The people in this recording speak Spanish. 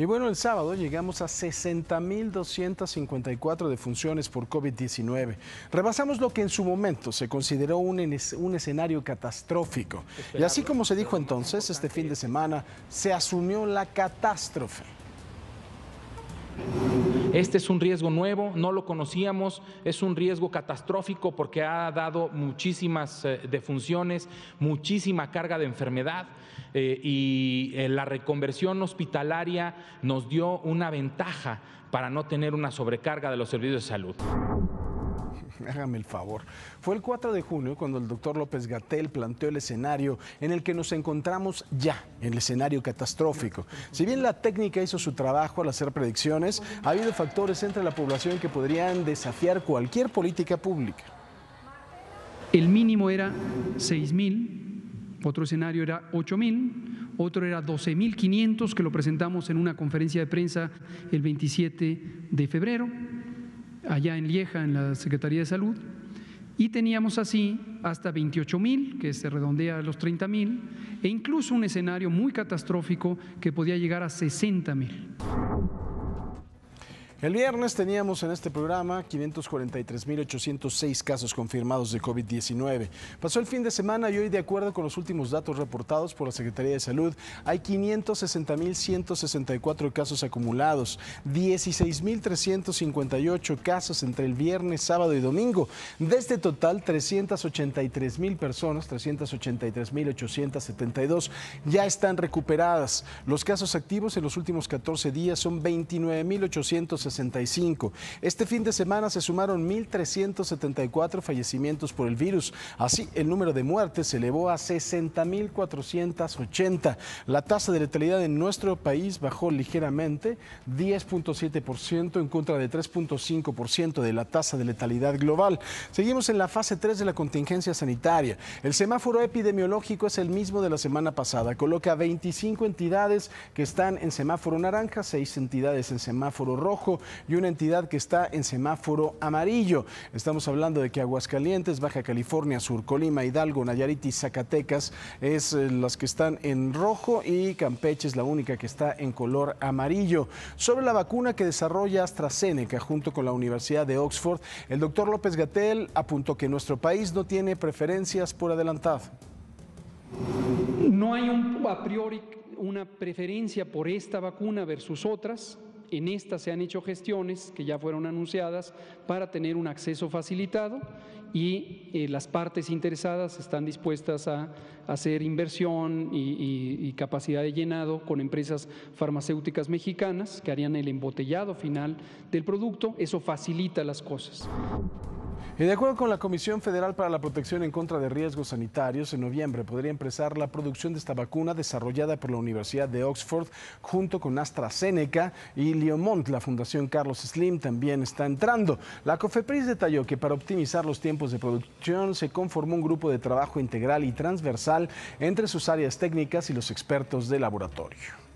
Y bueno, el sábado llegamos a 60.254 defunciones por COVID-19. Rebasamos lo que en su momento se consideró un, un escenario catastrófico. Y así como se dijo entonces, este fin de semana se asumió la catástrofe. Este es un riesgo nuevo, no lo conocíamos, es un riesgo catastrófico porque ha dado muchísimas eh, defunciones, muchísima carga de enfermedad eh, y eh, la reconversión hospitalaria nos dio una ventaja para no tener una sobrecarga de los servicios de salud hágame el favor. Fue el 4 de junio cuando el doctor López Gatel planteó el escenario en el que nos encontramos ya, el escenario catastrófico. Si bien la técnica hizo su trabajo al hacer predicciones, ha habido factores entre la población que podrían desafiar cualquier política pública. El mínimo era 6.000, otro escenario era 8.000, otro era 12.500, que lo presentamos en una conferencia de prensa el 27 de febrero allá en Lieja, en la Secretaría de Salud, y teníamos así hasta 28.000, mil, que se redondea a los 30.000, mil, e incluso un escenario muy catastrófico que podía llegar a 60.000. El viernes teníamos en este programa 543.806 casos confirmados de COVID-19. Pasó el fin de semana y hoy, de acuerdo con los últimos datos reportados por la Secretaría de Salud, hay 560.164 casos acumulados, 16.358 casos entre el viernes, sábado y domingo. De este total, 383.000 personas, 383.872, ya están recuperadas. Los casos activos en los últimos 14 días son 29.860 65. Este fin de semana se sumaron 1.374 fallecimientos por el virus. Así, el número de muertes se elevó a 60.480. La tasa de letalidad en nuestro país bajó ligeramente, 10.7% en contra de 3.5% de la tasa de letalidad global. Seguimos en la fase 3 de la contingencia sanitaria. El semáforo epidemiológico es el mismo de la semana pasada. Coloca 25 entidades que están en semáforo naranja, 6 entidades en semáforo rojo, y una entidad que está en semáforo amarillo. Estamos hablando de que Aguascalientes, Baja California Sur, Colima, Hidalgo, Nayarit y Zacatecas es eh, las que están en rojo y Campeche es la única que está en color amarillo. Sobre la vacuna que desarrolla AstraZeneca junto con la Universidad de Oxford, el doctor López Gatel apuntó que nuestro país no tiene preferencias por adelantado. No hay a priori una preferencia por esta vacuna versus otras. En esta se han hecho gestiones que ya fueron anunciadas para tener un acceso facilitado y eh, las partes interesadas están dispuestas a hacer inversión y, capacidad de llenado con empresas farmacéuticas mexicanas que harían el embotellado final del producto. Eso facilita las cosas. Y de acuerdo con la Comisión Federal para la Protección en contra de Riesgos Sanitarios, en noviembre podría empezar la producción de esta vacuna desarrollada por la Universidad de Oxford junto con AstraZeneca y Liomont, la Fundación Carlos Slim también está entrando. La COFEPRIS detalló que para optimizar los tiempos de producción se conformó un grupo de trabajo integral y transversal entre sus áreas técnicas y los expertos de laboratorio.